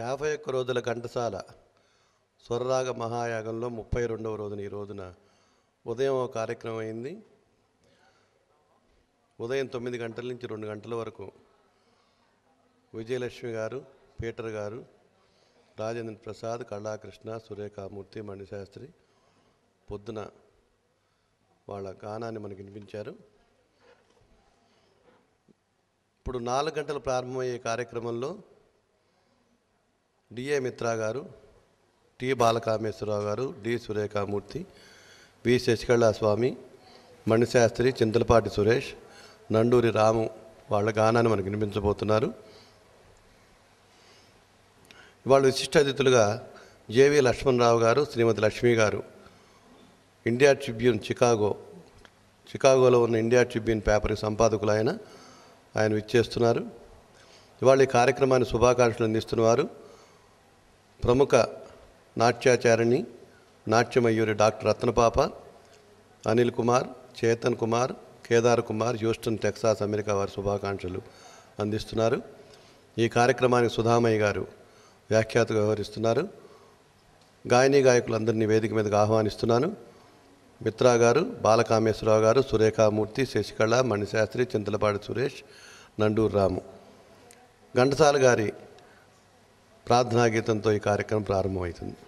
యాభై ఒక్క రోజుల ఘంటసాల స్వరరాగ మహాయాగంలో ముప్పై రెండవ రోజున ఈ రోజున ఉదయం ఒక కార్యక్రమం అయింది ఉదయం తొమ్మిది గంటల నుంచి రెండు గంటల వరకు విజయలక్ష్మి గారు పీటర్ గారు రాజేంద్ర ప్రసాద్ కళాకృష్ణ సురేఖామూర్తి మణిశాస్త్రి పొద్దున వాళ్ళ గానాన్ని మనకి వినిపించారు ఇప్పుడు నాలుగు గంటలు ప్రారంభమయ్యే కార్యక్రమంలో డిఏ మిత్రా గారు టి బాలకామేశ్వరరావు గారు డి సురేఖామూర్తి వి శశికళా స్వామి మణిశాస్త్రి చింతలపాటి సురేష్ నండూరి రాము వాళ్ళ గానాన్ని మనకు వినిపించబోతున్నారు ఇవాళ విశిష్ట అతిథులుగా జేవి లక్ష్మణరావు గారు శ్రీమతి లక్ష్మి గారు ఇండియా ట్రిబ్యూన్ చికాగో చికాగోలో ఉన్న ఇండియా ట్రిబ్యూన్ పేపర్ సంపాదకులు ఆయన ఆయన విచ్చేస్తున్నారు ఇవాళ ఈ కార్యక్రమాన్ని శుభాకాంక్షలు అందిస్తున్నవారు ప్రముఖ నాట్యాచారిణి నాట్యమయూరి doctor Ratnapapa Anil Kumar Chetan Kumar Kedar Kumar Houston Texas America వారి శుభాకాంక్షలు అందిస్తున్నారు ఈ కార్యక్రమానికి సుధామయ్య గారు వ్యాఖ్యాత వ్యవహరిస్తున్నారు గాయని గాయకులందరినీ వేదిక మీదకు ఆహ్వానిస్తున్నాను మిత్రా గారు బాలకామేశ్వరరావు గారు సురేఖామూర్తి శశికళ మణిశాస్త్రి చింతలపాటి సురేష్ నండూరు రాము ఘంటసాల గారి ప్రార్థనా గీతంతో ఈ కార్యక్రమం ప్రారంభమవుతుంది